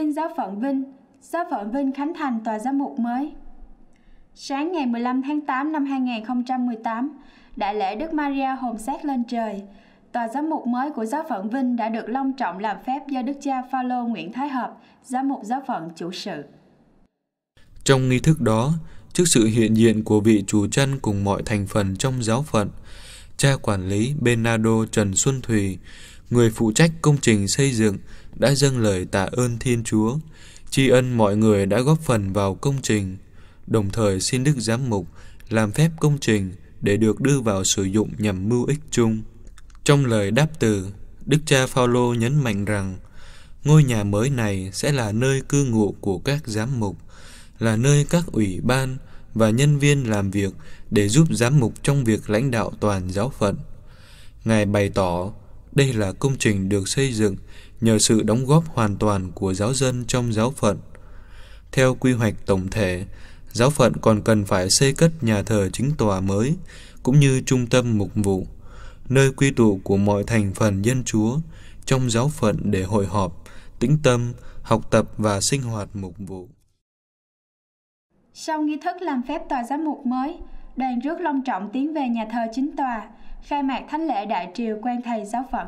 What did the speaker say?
Tin giáo phận Vinh, giáo phận Vinh khánh thành tòa giám mục mới. Sáng ngày 15 tháng 8 năm 2018, đại lễ Đức Maria hồn xác lên trời. Tòa giám mục mới của giáo phận Vinh đã được long trọng làm phép do Đức cha Phaolô Nguyễn Thái Hợp, giám mục giáo phận chủ sự. Trong nghi thức đó, trước sự hiện diện của vị chủ chân cùng mọi thành phần trong giáo phận, cha quản lý Bernardo Trần Xuân Thủy người phụ trách công trình xây dựng đã dâng lời tạ ơn Thiên Chúa, tri ân mọi người đã góp phần vào công trình, đồng thời xin Đức Giám Mục làm phép công trình để được đưa vào sử dụng nhằm mưu ích chung. Trong lời đáp từ, Đức cha Phaolô nhấn mạnh rằng ngôi nhà mới này sẽ là nơi cư ngụ của các giám mục, là nơi các ủy ban và nhân viên làm việc để giúp giám mục trong việc lãnh đạo toàn giáo phận. Ngài bày tỏ đây là công trình được xây dựng nhờ sự đóng góp hoàn toàn của giáo dân trong giáo phận. Theo quy hoạch tổng thể, giáo phận còn cần phải xây cất nhà thờ chính tòa mới, cũng như trung tâm mục vụ, nơi quy tụ của mọi thành phần dân chúa trong giáo phận để hội họp, tĩnh tâm, học tập và sinh hoạt mục vụ. Sau nghi thức làm phép tòa giám mục mới, đoàn rước long trọng tiến về nhà thờ chính tòa, khai mạc thánh lễ đại triều quan thầy giáo phận.